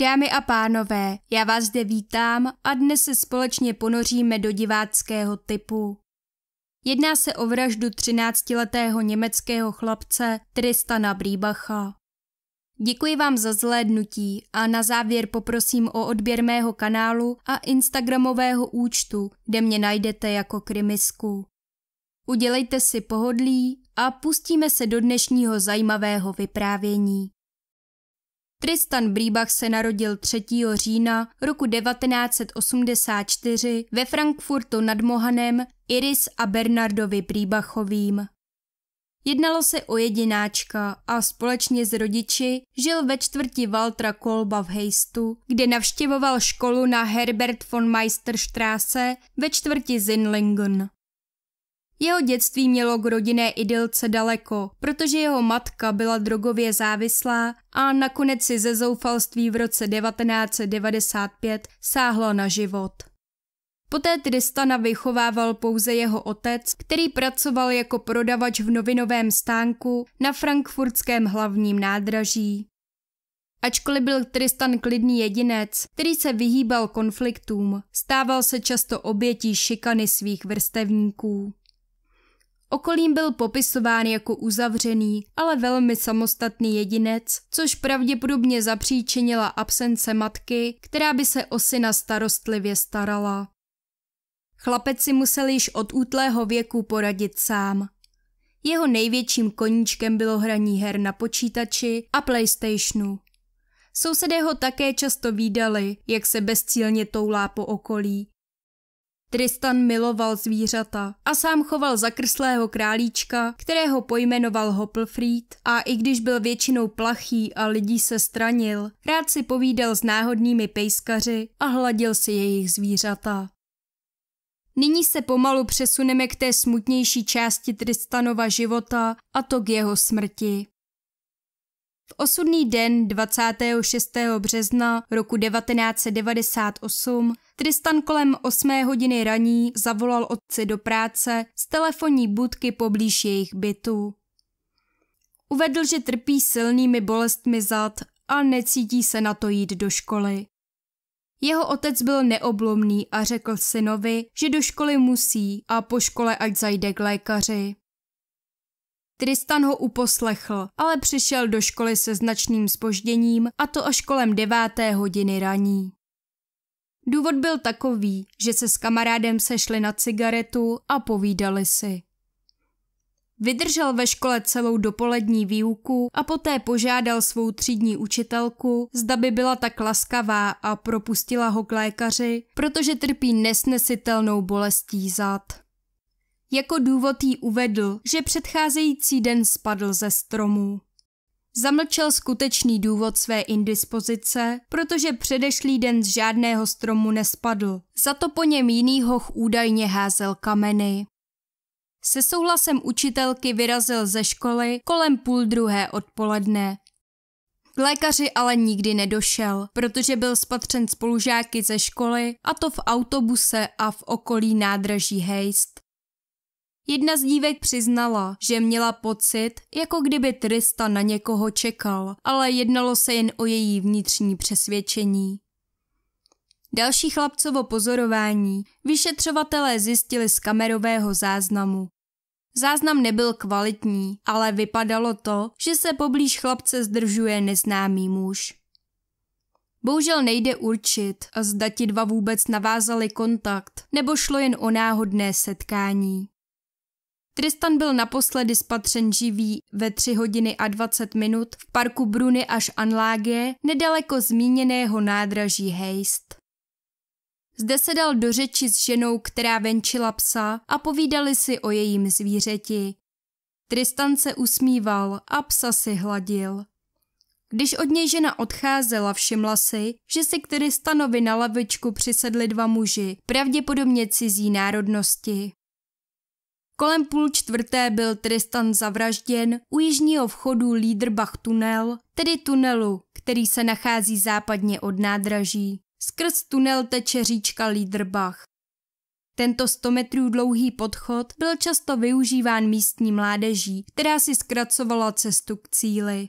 Dámy a pánové, já vás zde vítám a dnes se společně ponoříme do diváckého typu. Jedná se o vraždu 13-letého německého chlapce Tristana Brýbacha. Děkuji vám za zhlédnutí a na závěr poprosím o odběr mého kanálu a Instagramového účtu, kde mě najdete jako krymisku. Udělejte si pohodlí a pustíme se do dnešního zajímavého vyprávění. Tristan Brýbach se narodil 3. října roku 1984 ve Frankfurtu nad Mohanem Iris a Bernardovi Brýbachovým. Jednalo se o jedináčka a společně s rodiči žil ve čtvrti Valtra Kolba v Hejstu, kde navštěvoval školu na Herbert von Meisterstraße ve čtvrti Zinlingen. Jeho dětství mělo k rodinné idylce daleko, protože jeho matka byla drogově závislá a nakonec si ze zoufalství v roce 1995 sáhla na život. Poté Tristana vychovával pouze jeho otec, který pracoval jako prodavač v novinovém stánku na frankfurtském hlavním nádraží. Ačkoliv byl Tristan klidný jedinec, který se vyhýbal konfliktům, stával se často obětí šikany svých vrstevníků. Okolím byl popisován jako uzavřený, ale velmi samostatný jedinec, což pravděpodobně zapříčinila absence matky, která by se o syna starostlivě starala. Chlapec si musel již od útlého věku poradit sám. Jeho největším koníčkem bylo hraní her na počítači a Playstationu. Sousedé ho také často výdali, jak se bezcílně toulá po okolí Tristan miloval zvířata a sám choval zakrslého králíčka, kterého pojmenoval Hopplfried a i když byl většinou plachý a lidí se stranil, rád si povídal s náhodnými pejskaři a hladil si jejich zvířata. Nyní se pomalu přesuneme k té smutnější části Tristanova života a to k jeho smrti. V osudný den 26. března roku 1998 Tristan kolem 8 hodiny raní zavolal otci do práce z telefonní budky poblíž jejich bytu. Uvedl, že trpí silnými bolestmi zad a necítí se na to jít do školy. Jeho otec byl neoblomný a řekl synovi, že do školy musí a po škole ať zajde k lékaři. Tristan ho uposlechl, ale přišel do školy se značným spožděním a to až kolem deváté hodiny raní. Důvod byl takový, že se s kamarádem sešli na cigaretu a povídali si. Vydržel ve škole celou dopolední výuku a poté požádal svou třídní učitelku, zda by byla tak laskavá a propustila ho k lékaři, protože trpí nesnesitelnou bolestí zad. Jako důvod jí uvedl, že předcházející den spadl ze stromu. Zamlčel skutečný důvod své indispozice, protože předešlý den z žádného stromu nespadl. Za to po něm jiný hoch údajně házel kameny. Se souhlasem učitelky vyrazil ze školy kolem půl druhé odpoledne. K lékaři ale nikdy nedošel, protože byl spatřen spolužáky ze školy, a to v autobuse a v okolí nádraží Hejst. Jedna z dívek přiznala, že měla pocit, jako kdyby Trista na někoho čekal, ale jednalo se jen o její vnitřní přesvědčení. Další chlapcovo pozorování vyšetřovatelé zjistili z kamerového záznamu. Záznam nebyl kvalitní, ale vypadalo to, že se poblíž chlapce zdržuje neznámý muž. Bohužel nejde určit, zda ti dva vůbec navázali kontakt, nebo šlo jen o náhodné setkání. Tristan byl naposledy spatřen živý ve 3 hodiny a 20 minut v parku Bruny až Anlágie, nedaleko zmíněného nádraží Heist. Zde se dal do řeči s ženou, která venčila psa a povídali si o jejím zvířeti. Tristan se usmíval a psa si hladil. Když od něj žena odcházela, všimla si, že si k Tristanovi na lavičku přisedli dva muži, pravděpodobně cizí národnosti. Kolem půl čtvrté byl Tristan zavražděn u jižního vchodu Liederbach tunel, tedy tunelu, který se nachází západně od nádraží. Skrz tunel teče říčka Liederbach. Tento 100 metrů dlouhý podchod byl často využíván místní mládeží, která si zkracovala cestu k cíli.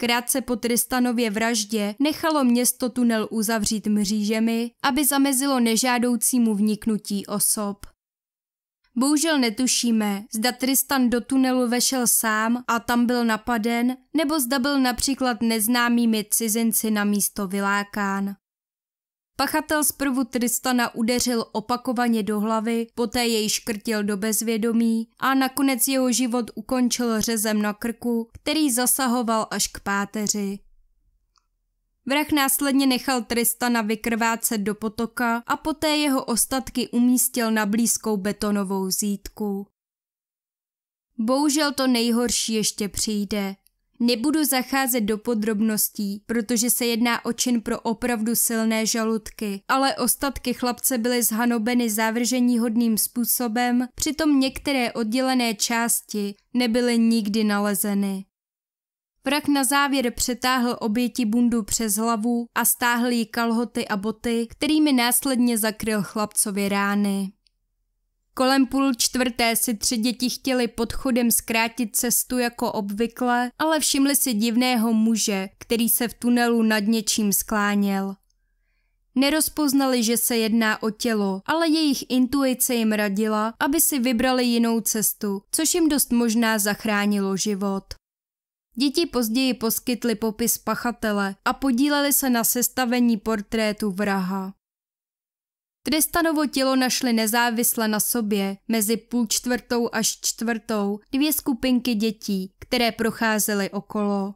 Krátce po Tristanově vraždě nechalo město tunel uzavřít mřížemi, aby zamezilo nežádoucímu vniknutí osob. Bohužel netušíme, zda Tristan do tunelu vešel sám a tam byl napaden, nebo zda byl například neznámými cizinci na místo vylákán. Pachatel zprvu Tristana udeřil opakovaně do hlavy, poté jej škrtil do bezvědomí a nakonec jeho život ukončil řezem na krku, který zasahoval až k páteři. Vrah následně nechal Tristana vykrvácet do potoka a poté jeho ostatky umístil na blízkou betonovou zítku. Bohužel to nejhorší ještě přijde. Nebudu zacházet do podrobností, protože se jedná o čin pro opravdu silné žaludky, ale ostatky chlapce byly zhanobeny závrženíhodným způsobem, přitom některé oddělené části nebyly nikdy nalezeny. Vrak na závěr přetáhl oběti bundu přes hlavu a stáhl jí kalhoty a boty, kterými následně zakryl chlapcovi rány. Kolem půl čtvrté si tři děti chtěli pod chodem zkrátit cestu jako obvykle, ale všimli si divného muže, který se v tunelu nad něčím skláněl. Nerozpoznali, že se jedná o tělo, ale jejich intuice jim radila, aby si vybrali jinou cestu, což jim dost možná zachránilo život. Děti později poskytly popis pachatele a podíleli se na sestavení portrétu vraha. Tristanovo tělo našli nezávisle na sobě mezi půl čtvrtou až čtvrtou dvě skupinky dětí, které procházely okolo.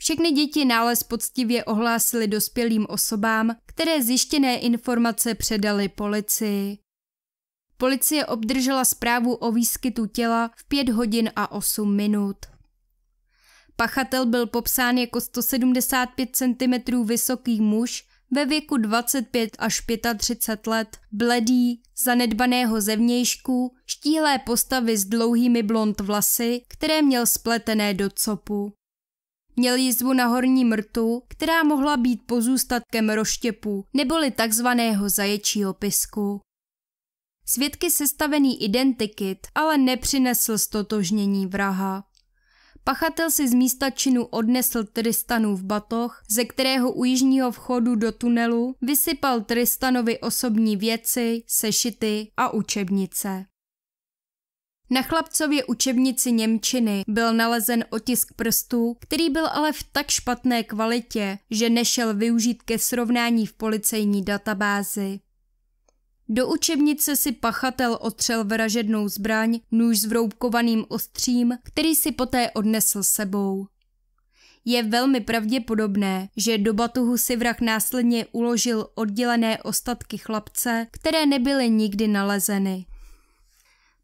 Všechny děti nález poctivě ohlásili dospělým osobám, které zjištěné informace předali policii. Policie obdržela zprávu o výskytu těla v 5 hodin a 8 minut. Pachatel byl popsán jako 175 cm vysoký muž ve věku 25 až 35 let, bledý, zanedbaného zevnějšku, štíhlé postavy s dlouhými blond vlasy, které měl spletené do copu. Měl jizvu na horní mrtu, která mohla být pozůstatkem roštěpu neboli takzvaného zaječího pisku. Svědky sestavený identikit ale nepřinesl stotožnění vraha. Pachatel si z místa činu odnesl v batoh, ze kterého u jižního vchodu do tunelu vysypal Tristanovi osobní věci, sešity a učebnice. Na chlapcově učebnici Němčiny byl nalezen otisk prstů, který byl ale v tak špatné kvalitě, že nešel využít ke srovnání v policejní databázi. Do učebnice si pachatel otřel vražednou zbraň, nůž s vroubkovaným ostřím, který si poté odnesl sebou. Je velmi pravděpodobné, že do batuhu si vrah následně uložil oddělené ostatky chlapce, které nebyly nikdy nalezeny.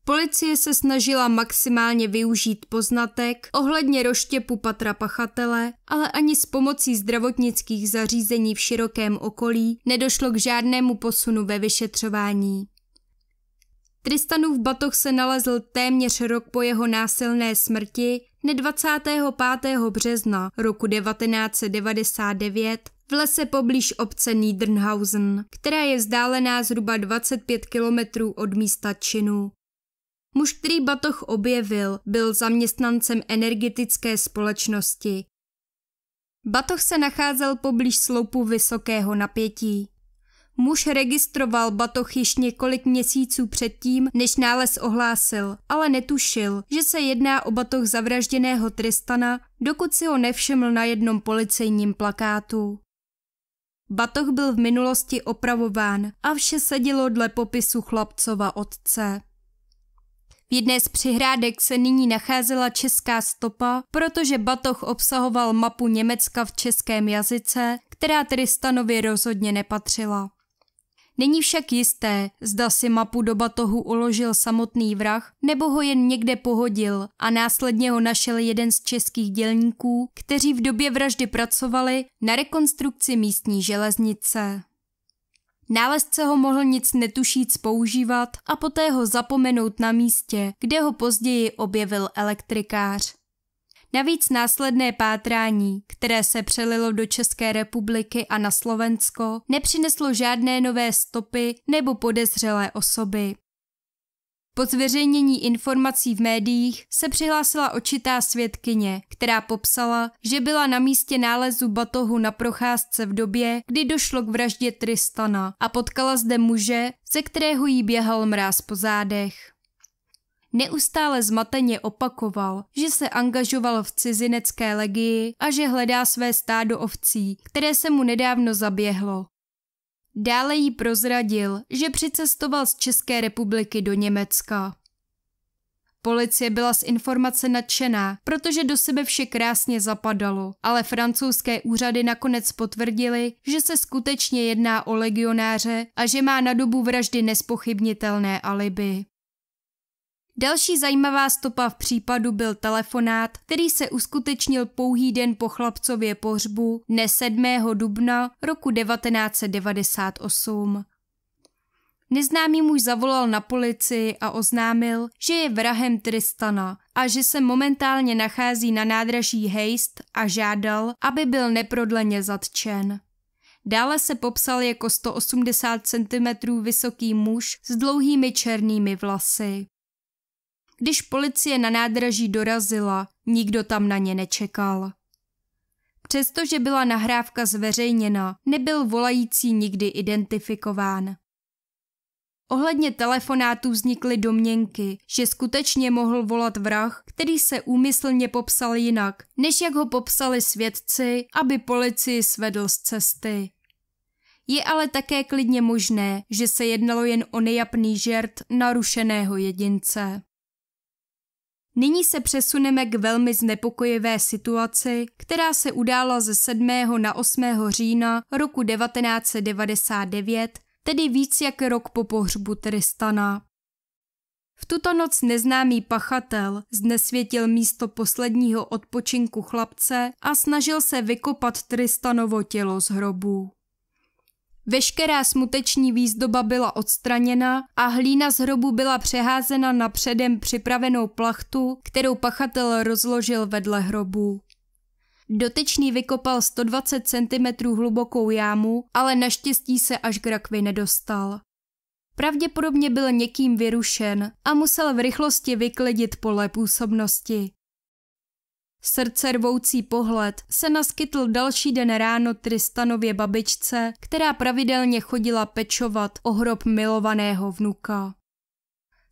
Policie se snažila maximálně využít poznatek ohledně roštěpu patra pachatele, ale ani s pomocí zdravotnických zařízení v širokém okolí nedošlo k žádnému posunu ve vyšetřování. Tristanův batoh se nalezl téměř rok po jeho násilné smrti, ne 25. března roku 1999 v lese poblíž obce Niedernhausen, která je vzdálená zhruba 25 kilometrů od místa činu. Muž, který batoh objevil, byl zaměstnancem energetické společnosti. Batoh se nacházel poblíž sloupu vysokého napětí. Muž registroval batoh již několik měsíců předtím, než nález ohlásil, ale netušil, že se jedná o batoh zavražděného Tristana, dokud si ho nevšiml na jednom policejním plakátu. Batoh byl v minulosti opravován a vše sedělo dle popisu chlapcova otce. V jedné z přihrádek se nyní nacházela česká stopa, protože batoh obsahoval mapu Německa v českém jazyce, která Tristanovi rozhodně nepatřila. Není však jisté, zda si mapu do batohu uložil samotný vrah, nebo ho jen někde pohodil a následně ho našel jeden z českých dělníků, kteří v době vraždy pracovali na rekonstrukci místní železnice. Nálezce ho mohl nic netušíc používat a poté ho zapomenout na místě, kde ho později objevil elektrikář. Navíc následné pátrání, které se přelilo do České republiky a na Slovensko, nepřineslo žádné nové stopy nebo podezřelé osoby. Po zveřejnění informací v médiích se přihlásila očitá svědkyně, která popsala, že byla na místě nálezu batohu na procházce v době, kdy došlo k vraždě Tristana a potkala zde muže, ze kterého jí běhal mráz po zádech. Neustále zmateně opakoval, že se angažoval v cizinecké legii a že hledá své stádo ovcí, které se mu nedávno zaběhlo. Dále jí prozradil, že přicestoval z České republiky do Německa. Policie byla z informace nadšená, protože do sebe vše krásně zapadalo, ale francouzské úřady nakonec potvrdili, že se skutečně jedná o legionáře a že má na dobu vraždy nespochybnitelné alibi. Další zajímavá stopa v případu byl telefonát, který se uskutečnil pouhý den po chlapcově pohřbu, dne 7. dubna roku 1998. Neznámý muž zavolal na policii a oznámil, že je vrahem Tristana a že se momentálně nachází na nádraží Heist a žádal, aby byl neprodleně zatčen. Dále se popsal jako 180 cm vysoký muž s dlouhými černými vlasy. Když policie na nádraží dorazila, nikdo tam na ně nečekal. Přestože byla nahrávka zveřejněna, nebyl volající nikdy identifikován. Ohledně telefonátů vznikly domněnky, že skutečně mohl volat vrah, který se úmyslně popsal jinak, než jak ho popsali svědci, aby policii svedl z cesty. Je ale také klidně možné, že se jednalo jen o nejapný žert narušeného jedince. Nyní se přesuneme k velmi znepokojivé situaci, která se udála ze 7. na 8. října roku 1999, tedy víc jak rok po pohřbu Tristana. V tuto noc neznámý pachatel znesvětil místo posledního odpočinku chlapce a snažil se vykopat Tristanovo tělo z hrobu. Veškerá smuteční výzdoba byla odstraněna a hlína z hrobu byla přeházena na předem připravenou plachtu, kterou pachatel rozložil vedle hrobu. Dotečný vykopal 120 cm hlubokou jámu, ale naštěstí se až k rakvi nedostal. Pravděpodobně byl někým vyrušen a musel v rychlosti vyklidit pole působnosti rvoucí pohled se naskytl další den ráno Tristanově babičce, která pravidelně chodila pečovat o hrob milovaného vnuka.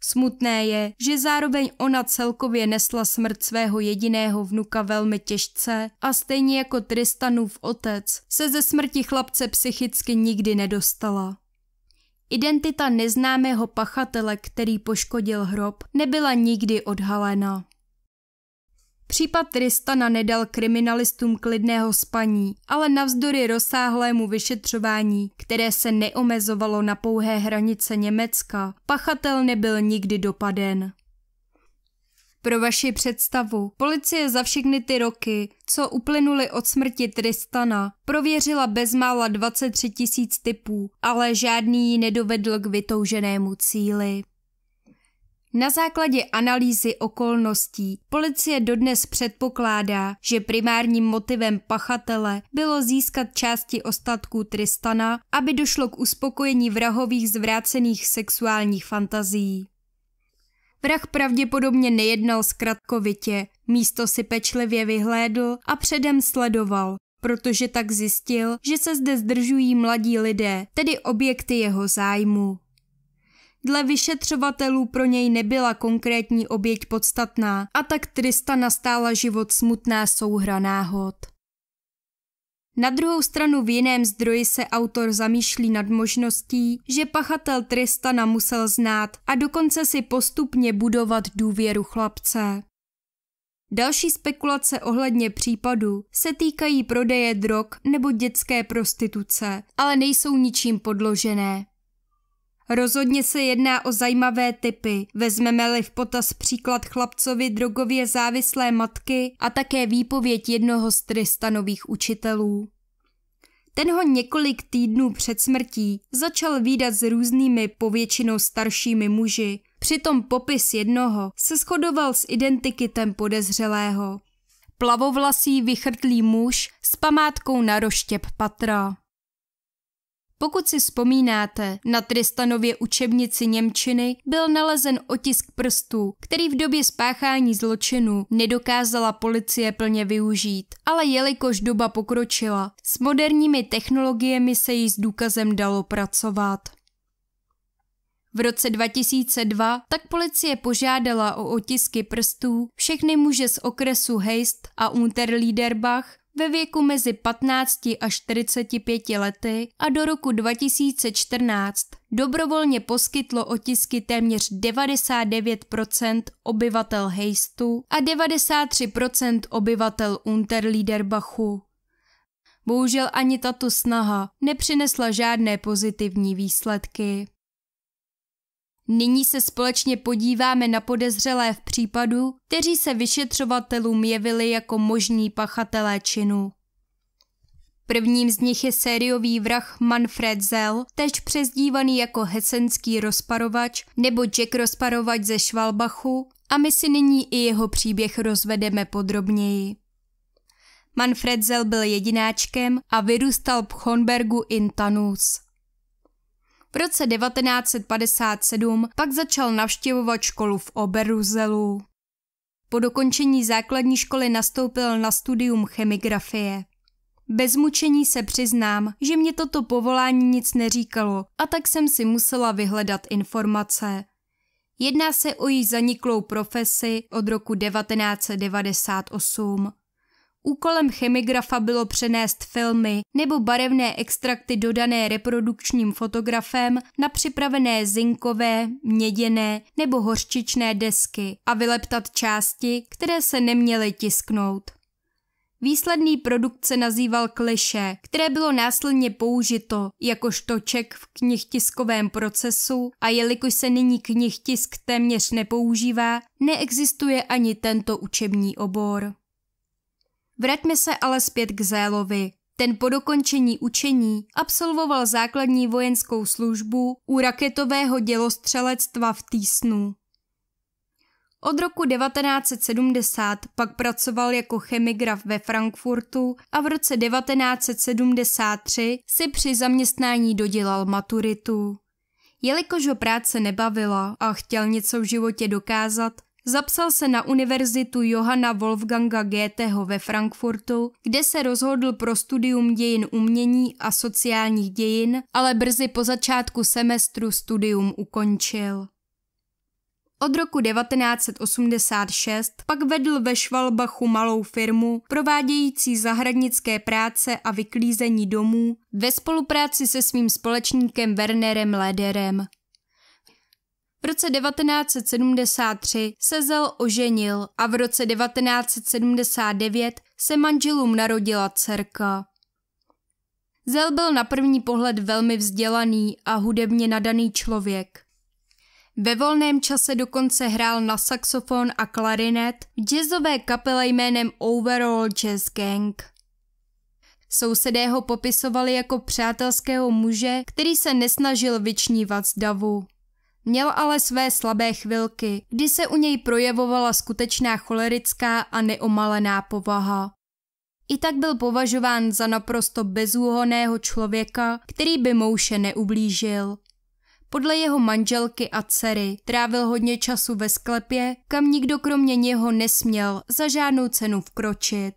Smutné je, že zároveň ona celkově nesla smrt svého jediného vnuka velmi těžce a stejně jako Tristanův otec se ze smrti chlapce psychicky nikdy nedostala. Identita neznámého pachatele, který poškodil hrob, nebyla nikdy odhalena. Případ Tristana nedal kriminalistům klidného spaní, ale navzdory rozsáhlému vyšetřování, které se neomezovalo na pouhé hranice Německa, pachatel nebyl nikdy dopaden. Pro vaši představu, policie za všechny ty roky, co uplynuly od smrti Tristana, prověřila bezmála 23 tisíc typů, ale žádný ji nedovedl k vytouženému cíli. Na základě analýzy okolností policie dodnes předpokládá, že primárním motivem pachatele bylo získat části ostatků Tristana, aby došlo k uspokojení vrahových zvrácených sexuálních fantazií. Vrah pravděpodobně nejednal zkratkovitě, místo si pečlivě vyhlédl a předem sledoval, protože tak zjistil, že se zde zdržují mladí lidé, tedy objekty jeho zájmu. Dle vyšetřovatelů pro něj nebyla konkrétní oběť podstatná a tak Trista nastála život smutná souhra náhod. Na druhou stranu v jiném zdroji se autor zamýšlí nad možností, že pachatel Tristana musel znát a dokonce si postupně budovat důvěru chlapce. Další spekulace ohledně případu se týkají prodeje drog nebo dětské prostituce, ale nejsou ničím podložené. Rozhodně se jedná o zajímavé typy. Vezmeme-li v potaz příklad chlapcovi drogově závislé matky a také výpověď jednoho z tristanových učitelů. Ten ho několik týdnů před smrtí začal výdat s různými povětšinou staršími muži. Přitom popis jednoho se shodoval s identikitem podezřelého. Plavovlasý vychrtlý muž s památkou na roštěp patra. Pokud si vzpomínáte, na Tristanově učebnici Němčiny byl nalezen otisk prstů, který v době spáchání zločinu nedokázala policie plně využít. Ale jelikož doba pokročila, s moderními technologiemi se jí s důkazem dalo pracovat. V roce 2002 tak policie požádala o otisky prstů všechny muže z okresu Heist a Unterliederbach ve věku mezi 15 a 45 lety a do roku 2014 dobrovolně poskytlo otisky téměř 99% obyvatel Heistu a 93% obyvatel Unterliederbachu. Bohužel ani tato snaha nepřinesla žádné pozitivní výsledky. Nyní se společně podíváme na podezřelé v případu, kteří se vyšetřovatelům jevili jako možní pachatelé činu. Prvním z nich je sériový vrah Manfred Zell, tež přezdívaný jako hesenský rozparovač nebo Jack rozparovač ze Švalbachu a my si nyní i jeho příběh rozvedeme podrobněji. Manfred Zell byl jedináčkem a vyrůstal v Chonbergu in Tanus. V roce 1957 pak začal navštěvovat školu v Oberuzelu. Po dokončení základní školy nastoupil na studium chemigrafie. Bez mučení se přiznám, že mě toto povolání nic neříkalo a tak jsem si musela vyhledat informace. Jedná se o již zaniklou profesi od roku 1998. Úkolem chemigrafa bylo přenést filmy nebo barevné extrakty dodané reprodukčním fotografem na připravené zinkové, měděné nebo hořčičné desky a vyleptat části, které se neměly tisknout. Výsledný produkt se nazýval kliše, které bylo následně použito jako štoček v knihtiskovém procesu a jelikož se nyní knihtisk téměř nepoužívá, neexistuje ani tento učební obor. Vraťme se ale zpět k Zélovi. Ten po dokončení učení absolvoval základní vojenskou službu u raketového dělostřelectva v Týsnu. Od roku 1970 pak pracoval jako chemigraf ve Frankfurtu a v roce 1973 si při zaměstnání dodělal maturitu. Jelikož ho práce nebavila a chtěl něco v životě dokázat, Zapsal se na univerzitu Johanna Wolfganga Goetheho ve Frankfurtu, kde se rozhodl pro studium dějin umění a sociálních dějin, ale brzy po začátku semestru studium ukončil. Od roku 1986 pak vedl ve Švalbachu malou firmu provádějící zahradnické práce a vyklízení domů ve spolupráci se svým společníkem Wernerem Lederem. V roce 1973 se Zel oženil a v roce 1979 se manželům narodila dcerka. Zel byl na první pohled velmi vzdělaný a hudebně nadaný člověk. Ve volném čase dokonce hrál na saxofon a klarinet v jazzové kapele jménem Overall Jazz Gang. Sousedé ho popisovali jako přátelského muže, který se nesnažil vyčnívat z davu. Měl ale své slabé chvilky, kdy se u něj projevovala skutečná cholerická a neomalená povaha. I tak byl považován za naprosto bezúhoného člověka, který by mouše neublížil. Podle jeho manželky a dcery trávil hodně času ve sklepě, kam nikdo kromě něho nesměl za žádnou cenu vkročit.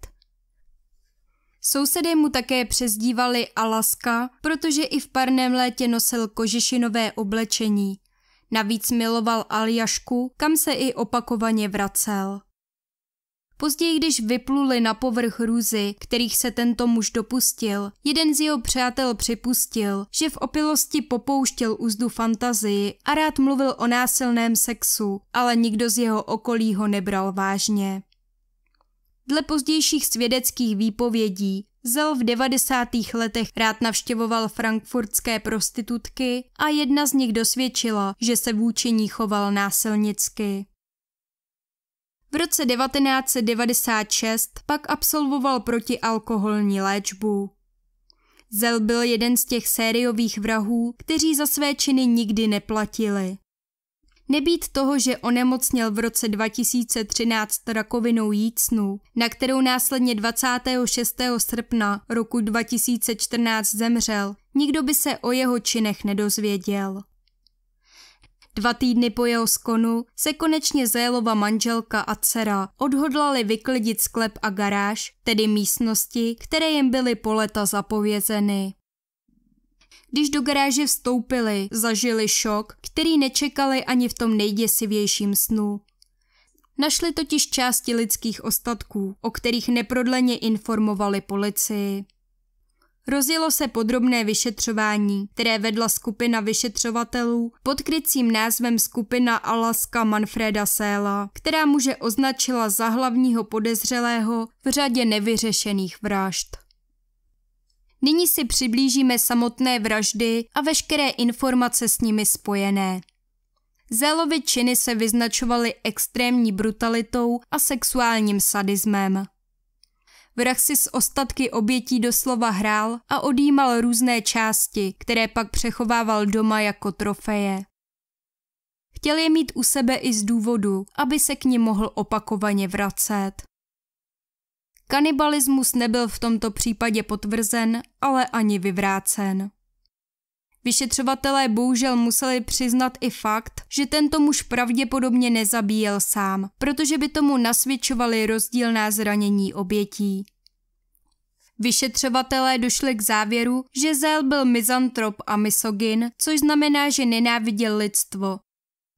Sousedé mu také přezdívali Alaska, protože i v parném létě nosil kožešinové oblečení, Navíc miloval Aljašku, kam se i opakovaně vracel. Později, když vypluli na povrch růzy, kterých se tento muž dopustil, jeden z jeho přátel připustil, že v opilosti popouštěl úzdu fantazii a rád mluvil o násilném sexu, ale nikdo z jeho okolí ho nebral vážně. Dle pozdějších svědeckých výpovědí Zel v 90. letech rád navštěvoval frankfurtské prostitutky a jedna z nich dosvědčila, že se vůči ní choval násilnicky. V roce 1996 pak absolvoval protialkoholní léčbu. Zel byl jeden z těch sériových vrahů, kteří za své činy nikdy neplatili. Nebýt toho, že onemocněl v roce 2013 rakovinou jícnu, na kterou následně 26. srpna roku 2014 zemřel, nikdo by se o jeho činech nedozvěděl. Dva týdny po jeho skonu se konečně Zélova manželka a dcera odhodlali vyklidit sklep a garáž, tedy místnosti, které jim byly po leta zapovězeny. Když do garáže vstoupili, zažili šok, který nečekali ani v tom nejděsivějším snu. Našli totiž části lidských ostatků, o kterých neprodleně informovali policii. Rozjelo se podrobné vyšetřování, které vedla skupina vyšetřovatelů pod krycím názvem skupina Alaska Manfreda Séla, která muže označila za hlavního podezřelého v řadě nevyřešených vražd. Nyní si přiblížíme samotné vraždy a veškeré informace s nimi spojené. Zélovy činy se vyznačovaly extrémní brutalitou a sexuálním sadismem. Vrah si s ostatky obětí doslova hrál a odjímal různé části, které pak přechovával doma jako trofeje. Chtěl je mít u sebe i z důvodu, aby se k ním mohl opakovaně vracet. Kanibalismus nebyl v tomto případě potvrzen, ale ani vyvrácen. Vyšetřovatelé bohužel museli přiznat i fakt, že tento muž pravděpodobně nezabíjel sám, protože by tomu nasvědčovali rozdílná zranění obětí. Vyšetřovatelé došli k závěru, že Zel byl mizantrop a misogyn, což znamená, že nenáviděl lidstvo.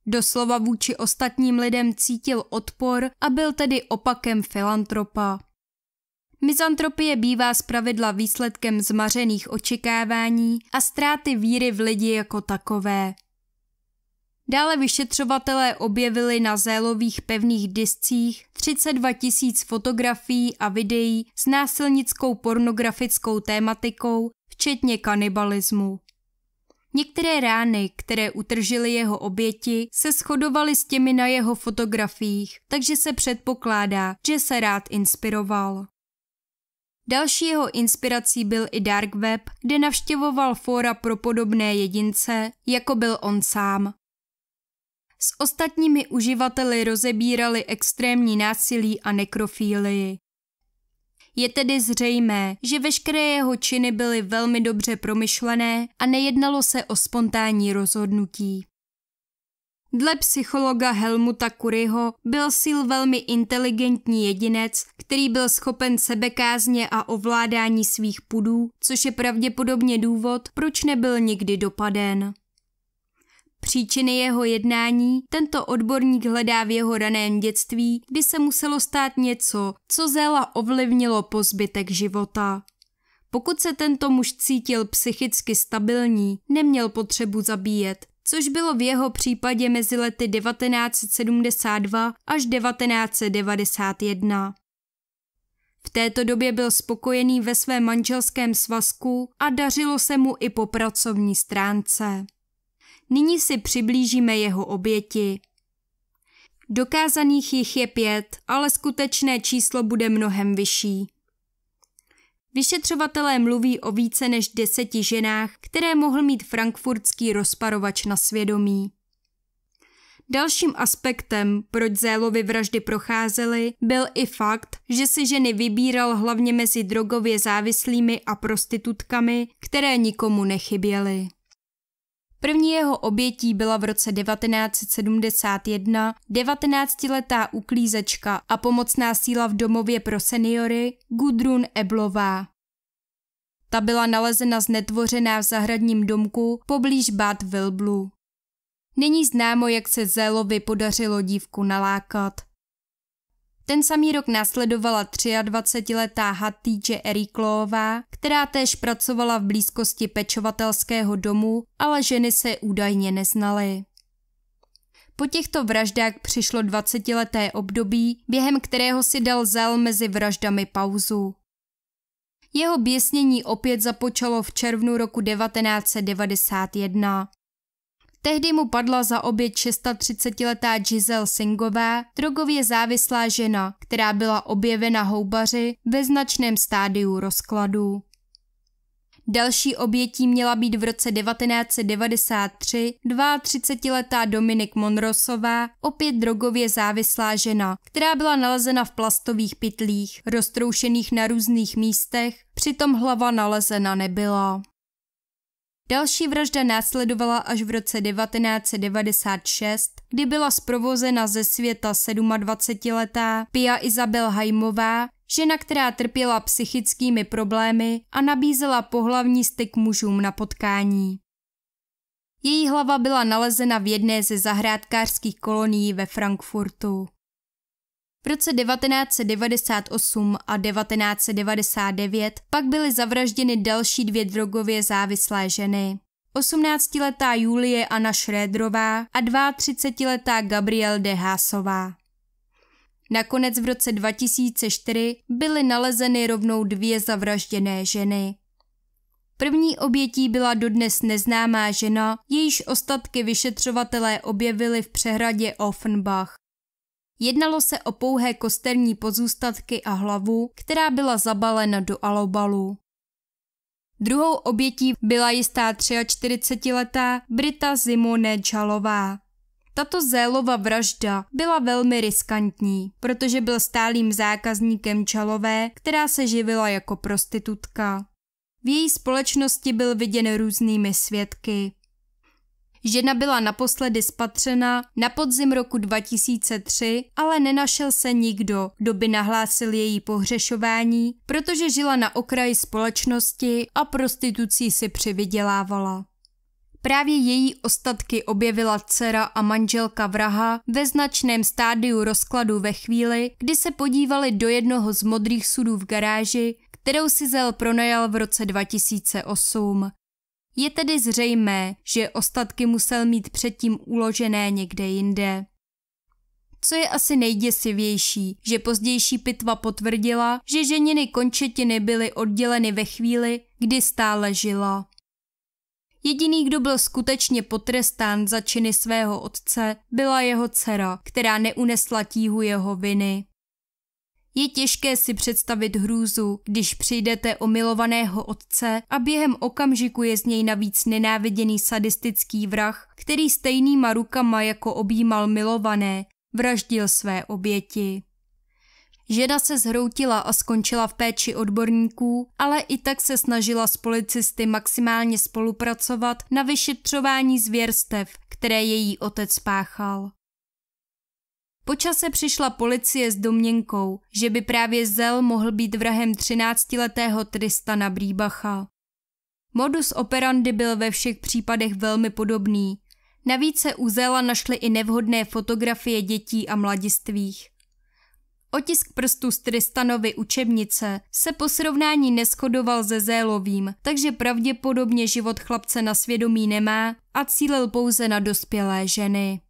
Doslova vůči ostatním lidem cítil odpor a byl tedy opakem filantropa. Mizantropie bývá zpravidla výsledkem zmařených očekávání a ztráty víry v lidi jako takové. Dále vyšetřovatelé objevili na zélových pevných discích 32 tisíc fotografií a videí s násilnickou pornografickou tématikou, včetně kanibalismu. Některé rány, které utržily jeho oběti, se shodovaly s těmi na jeho fotografiích, takže se předpokládá, že se rád inspiroval. Další jeho inspirací byl i Dark Web, kde navštěvoval fóra pro podobné jedince, jako byl on sám. S ostatními uživateli rozebírali extrémní násilí a nekrofílii. Je tedy zřejmé, že veškeré jeho činy byly velmi dobře promyšlené a nejednalo se o spontánní rozhodnutí. Dle psychologa Helmuta Kuryho byl Sil velmi inteligentní jedinec, který byl schopen sebekázně a ovládání svých pudů, což je pravděpodobně důvod, proč nebyl nikdy dopaden. Příčiny jeho jednání tento odborník hledá v jeho raném dětství, kdy se muselo stát něco, co Zela ovlivnilo po zbytek života. Pokud se tento muž cítil psychicky stabilní, neměl potřebu zabíjet, což bylo v jeho případě mezi lety 1972 až 1991. V této době byl spokojený ve svém manželském svazku a dařilo se mu i po pracovní stránce. Nyní si přiblížíme jeho oběti. Dokázaných jich je pět, ale skutečné číslo bude mnohem vyšší. Vyšetřovatelé mluví o více než deseti ženách, které mohl mít frankfurtský rozparovač na svědomí. Dalším aspektem, proč Zélovi vraždy procházely, byl i fakt, že si ženy vybíral hlavně mezi drogově závislými a prostitutkami, které nikomu nechyběly. První jeho obětí byla v roce 1971 19-letá uklízečka a pomocná síla v domově pro seniory Gudrun Eblová. Ta byla nalezena znetvořená v zahradním domku poblíž Bad Wilblu. Není známo, jak se Zélovi podařilo dívku nalákat. Ten samý rok následovala 23-letá Hatýče Eriklová, která též pracovala v blízkosti pečovatelského domu, ale ženy se údajně neznaly. Po těchto vraždách přišlo 20-leté období, během kterého si dal zel mezi vraždami pauzu. Jeho běsnění opět započalo v červnu roku 1991. Tehdy mu padla za oběť 630-letá Giselle Singová, drogově závislá žena, která byla objevena houbaři ve značném stádiu rozkladu. Další obětí měla být v roce 1993 32-letá Dominik Monrosová, opět drogově závislá žena, která byla nalezena v plastových pytlích, roztroušených na různých místech, přitom hlava nalezena nebyla. Další vražda následovala až v roce 1996, kdy byla zprovozena ze světa 27-letá Pia Izabel Hajmová, žena, která trpěla psychickými problémy a nabízela pohlavní styk mužům na potkání. Její hlava byla nalezena v jedné ze zahrádkářských kolonií ve Frankfurtu. V roce 1998 a 1999 pak byly zavražděny další dvě drogově závislé ženy. 18-letá Julie Anna Šrédrová a 32-letá Gabriel de Hásová. Nakonec v roce 2004 byly nalezeny rovnou dvě zavražděné ženy. První obětí byla dodnes neznámá žena, jejíž ostatky vyšetřovatelé objevili v přehradě Offenbach. Jednalo se o pouhé kosterní pozůstatky a hlavu, která byla zabalena do alobalu. Druhou obětí byla jistá 43-letá Brita Simone Čalová. Tato Zélova vražda byla velmi riskantní, protože byl stálým zákazníkem Čalové, která se živila jako prostitutka. V její společnosti byl viděn různými svědky. Žena byla naposledy spatřena na podzim roku 2003, ale nenašel se nikdo, kdo by nahlásil její pohřešování, protože žila na okraji společnosti a prostitucí si přivydělávala. Právě její ostatky objevila dcera a manželka vraha ve značném stádiu rozkladu ve chvíli, kdy se podívali do jednoho z modrých sudů v garáži, kterou si Zel pronajal v roce 2008. Je tedy zřejmé, že ostatky musel mít předtím uložené někde jinde. Co je asi nejděsivější, že pozdější pitva potvrdila, že ženiny končetiny byly odděleny ve chvíli, kdy stále žila. Jediný, kdo byl skutečně potrestán za činy svého otce, byla jeho dcera, která neunesla tíhu jeho viny. Je těžké si představit hrůzu, když přijdete o milovaného otce a během okamžiku je z něj navíc nenáviděný sadistický vrah, který stejnýma rukama jako objímal milované, vraždil své oběti. Žena se zhroutila a skončila v péči odborníků, ale i tak se snažila s policisty maximálně spolupracovat na vyšetřování zvěrstev, které její otec páchal. Po čase přišla policie s domněnkou, že by právě Zel mohl být vrahem 13-letého Tristana Brýbacha. Modus operandi byl ve všech případech velmi podobný. Navíc se u Zela našly i nevhodné fotografie dětí a mladistvých. Otisk prstů z Tristanovy učebnice se po srovnání neschodoval se Zélovým, takže pravděpodobně život chlapce na svědomí nemá a cílil pouze na dospělé ženy.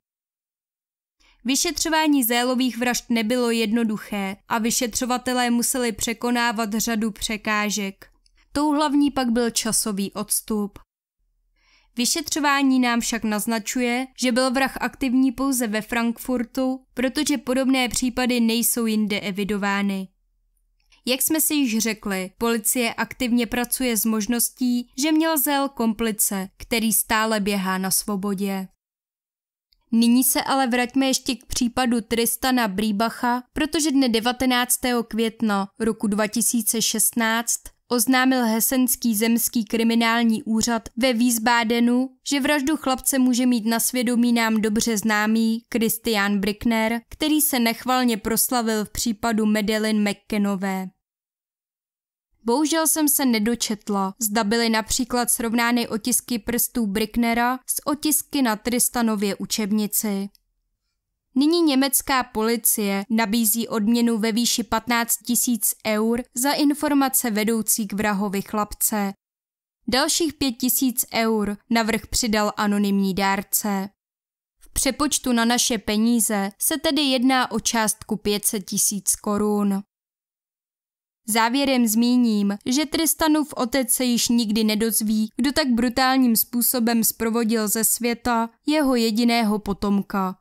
Vyšetřování zélových vražd nebylo jednoduché a vyšetřovatelé museli překonávat řadu překážek. Tou hlavní pak byl časový odstup. Vyšetřování nám však naznačuje, že byl vrah aktivní pouze ve Frankfurtu, protože podobné případy nejsou jinde evidovány. Jak jsme si již řekli, policie aktivně pracuje s možností, že měl zel komplice, který stále běhá na svobodě. Nyní se ale vraťme ještě k případu Tristana Brýbacha, protože dne 19. května roku 2016 oznámil Hesenský zemský kriminální úřad ve Wiesbadenu, že vraždu chlapce může mít na svědomí nám dobře známý Christian Brickner, který se nechvalně proslavil v případu Medellin McKenové. Bohužel jsem se nedočetla, zda byly například srovnány otisky prstů Bricknera s otisky na Tristanově učebnici. Nyní německá policie nabízí odměnu ve výši 15 000 eur za informace vedoucí k vrahovi chlapce. Dalších 5 000 eur navrh přidal anonymní dárce. V přepočtu na naše peníze se tedy jedná o částku 500 000 korun. Závěrem zmíním, že Tristanův otec se již nikdy nedozví, kdo tak brutálním způsobem sprovodil ze světa jeho jediného potomka.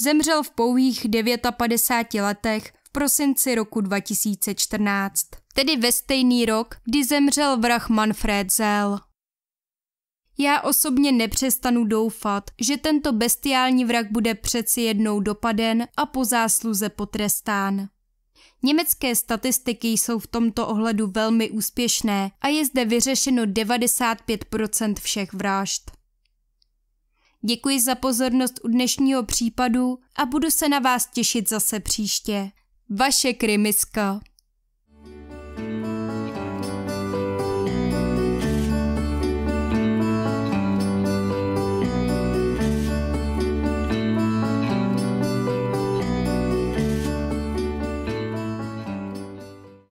Zemřel v pouhých 59 letech v prosinci roku 2014, tedy ve stejný rok, kdy zemřel vrah Manfred Zell. Já osobně nepřestanu doufat, že tento bestiální vrah bude přeci jednou dopaden a po zásluze potrestán. Německé statistiky jsou v tomto ohledu velmi úspěšné a je zde vyřešeno 95 všech vražd. Děkuji za pozornost u dnešního případu a budu se na vás těšit zase příště. Vaše Krymiska